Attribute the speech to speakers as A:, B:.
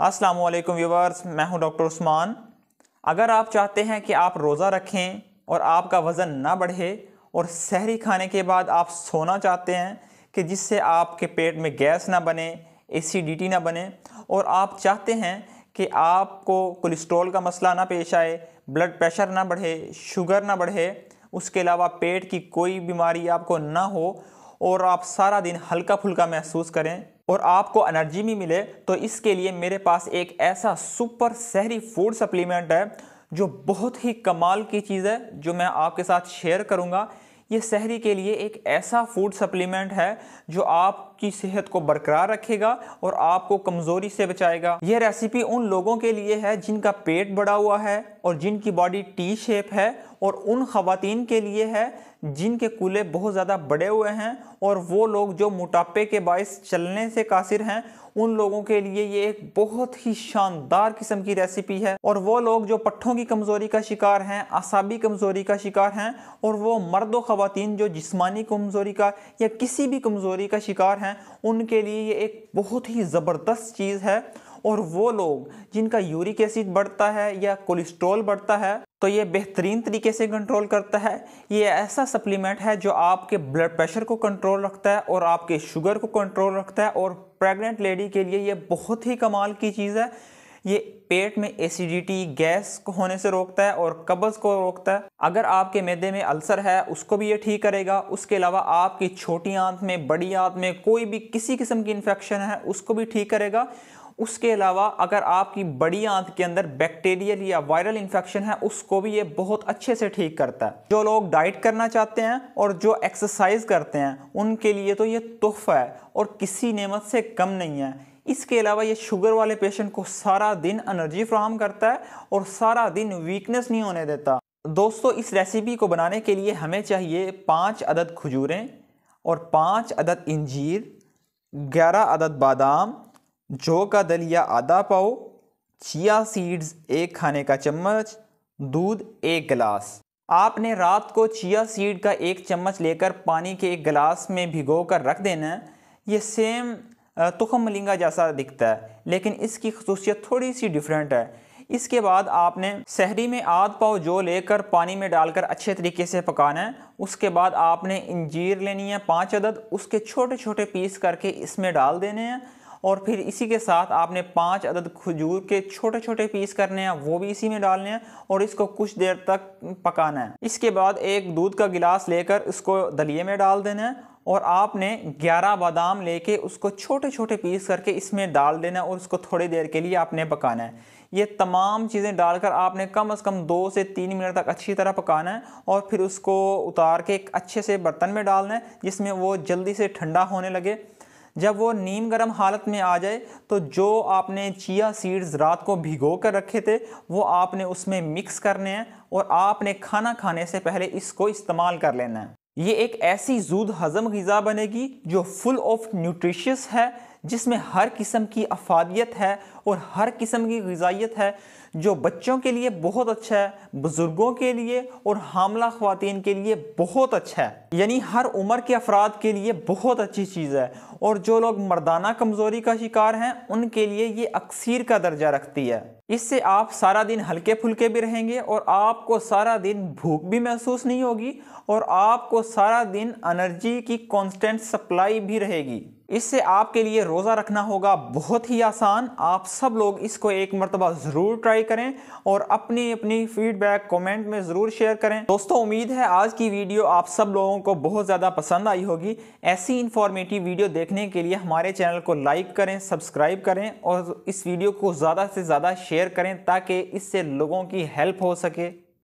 A: अस्सलाम वालेकुम व्यूवर्स मैं हूं डॉक्टर उस्मान अगर आप चाहते हैं कि आप रोज़ा रखें और आपका वज़न ना बढ़े और सहरी खाने के बाद आप सोना चाहते हैं कि जिससे आपके पेट में गैस ना बने एसिडिटी ना बने और आप चाहते हैं कि आपको कोलेस्ट्रॉल का मसला ना पेश आए ब्लड प्रेशर ना बढ़े शुगर ना बढ़े उसके अलावा पेट की कोई बीमारी आपको ना हो और आप सारा दिन हल्का फुल्का महसूस करें और आपको एनर्जी भी मिले तो इसके लिए मेरे पास एक ऐसा सुपर शहरी फूड सप्लीमेंट है जो बहुत ही कमाल की चीज़ है जो मैं आपके साथ शेयर करूँगा ये शहरी के लिए एक ऐसा फूड सप्लीमेंट है जो आपकी सेहत को बरकरार रखेगा और आपको कमज़ोरी से बचाएगा यह रेसिपी उन लोगों के लिए है जिनका पेट बड़ा हुआ है और जिनकी बॉडी टी शेप है और उन खातन के लिए है जिनके कूले बहुत ज़्यादा बड़े हुए हैं और वो लोग जो मोटापे के बायस चलने से कासिर हैं उन लोगों के लिए ये एक बहुत ही शानदार किस्म की रेसिपी है और वो लोग जो पट्ठों की कमज़ोरी का शिकार हैं असाबी कमज़ोरी का शिकार हैं और वो मर्द व खातन जो जिसमानी कमज़ोरी का या किसी भी कमज़ोरी का शिकार हैं उनके लिए ये एक बहुत ही ज़बरदस्त चीज़ है और वो लोग जिनका यूरिक एसिड बढ़ता है या कोलेस्ट्रॉल बढ़ता है तो ये बेहतरीन तरीके से कंट्रोल करता है ये ऐसा सप्लीमेंट है जो आपके ब्लड प्रेशर को कंट्रोल रखता है और आपके शुगर को कंट्रोल रखता है और प्रेग्नेंट लेडी के लिए ये बहुत ही कमाल की चीज़ है ये पेट में एसिडिटी गैस को होने से रोकता है और कब्ज़ को रोकता है अगर आपके मैदे में अल्सर है उसको भी ये ठीक करेगा उसके अलावा आपकी छोटी आंत में बड़ी आंत में कोई भी किसी किस्म की इन्फेक्शन है उसको भी ठीक करेगा उसके अलावा अगर आपकी बड़ी आंत के अंदर बैक्टीरियल या वायरल इन्फेक्शन है उसको भी ये बहुत अच्छे से ठीक करता है जो लोग डाइट करना चाहते हैं और जो एक्सरसाइज करते हैं उनके लिए तो ये तोहफा है और किसी नेमत से कम नहीं है इसके अलावा ये शुगर वाले पेशेंट को सारा दिन एनर्जी फ्राहम करता है और सारा दिन वीकनेस नहीं होने देता दोस्तों इस रेसिपी को बनाने के लिए हमें चाहिए पाँच अदद खजूरें और पाँच अदद इंजीर ग्यारह अदद बादाम जौ का दलिया आधा पाओ चिया सीड्स एक खाने का चम्मच दूध एक गिलास आपने रात को चिया सीड का एक चम्मच लेकर पानी के एक गिलास में भिगो कर रख देना है ये सेम तुखम मलिंगा जैसा दिखता है लेकिन इसकी खसूसियत थोड़ी सी डिफरेंट है इसके बाद आपने सहरी में आध पाव जो लेकर पानी में डालकर अच्छे तरीके से पकाना है उसके बाद आपने इंजीर लेनी है पाँच अदद उसके छोटे छोटे पीस करके इसमें डाल देने हैं और फिर इसी के साथ आपने पाँच अदद खजूर के छोटे छोटे पीस करने हैं वो भी इसी में डालने हैं और इसको कुछ देर तक पकाना है इसके बाद एक दूध का गिलास लेकर इसको दलिए में डाल देना है और आपने 11 बादाम लेके उसको छोटे छोटे पीस करके इसमें डाल देना और उसको थोड़ी देर के लिए आपने पकाना है ये तमाम चीज़ें डालकर आपने कम अज़ कम दो से तीन मिनट तक अच्छी तरह पकाना है और फिर उसको उतार के एक अच्छे से बर्तन में डालना है जिसमें वो जल्दी से ठंडा होने लगे जब वो नीम गर्म हालत में आ जाए तो जो आपने चिया सीड्स रात को भिगो कर रखे थे वो आपने उसमें मिक्स करने हैं और आपने खाना खाने से पहले इसको इस्तेमाल कर लेना है ये एक ऐसी जूद हज़म गज़ा बनेगी जो फुल ऑफ न्यूट्रिशियस है जिसमें हर किस्म की अफादियत है और हर किस्म की गजाइत है जो बच्चों के लिए बहुत अच्छा है बुज़ुर्गों के लिए और हामला ख़वान के लिए बहुत अच्छा है यानी हर उम्र के अफराद के लिए बहुत अच्छी चीज़ है और जो लोग मर्दाना कमज़ोरी का शिकार हैं उनके लिए ये अक्सर का दर्जा रखती है इससे आप सारा दिन हल्के फुलके भी रहेंगे और आपको सारा दिन भूख भी महसूस नहीं होगी और आपको सारा दिन अनर्जी की कॉन्स्टेंट सप्लाई भी रहेगी इससे आपके लिए रोज़ा रखना होगा बहुत ही आसान आप सब लोग इसको एक मरतबा ज़रूर ट्राई करें और अपनी अपनी फीडबैक कमेंट में ज़रूर शेयर करें दोस्तों उम्मीद है आज की वीडियो आप सब लोगों को बहुत ज़्यादा पसंद आई होगी ऐसी इन्फॉर्मेटिव वीडियो देखने के लिए हमारे चैनल को लाइक करें सब्सक्राइब करें और इस वीडियो को ज़्यादा से ज़्यादा शेयर करें ताकि इससे लोगों की हेल्प हो सके